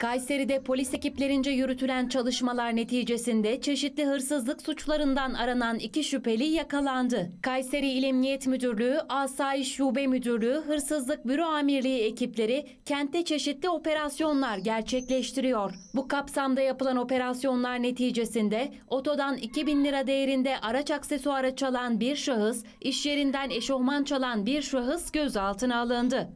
Kayseri'de polis ekiplerince yürütülen çalışmalar neticesinde çeşitli hırsızlık suçlarından aranan iki şüpheli yakalandı. Kayseri İl Emniyet Müdürlüğü, Asayiş Şube Müdürlüğü, Hırsızlık Büro Amirliği ekipleri kentte çeşitli operasyonlar gerçekleştiriyor. Bu kapsamda yapılan operasyonlar neticesinde otodan 2000 lira değerinde araç aksesuarı çalan bir şahıs, iş yerinden eşofman çalan bir şahıs gözaltına alındı.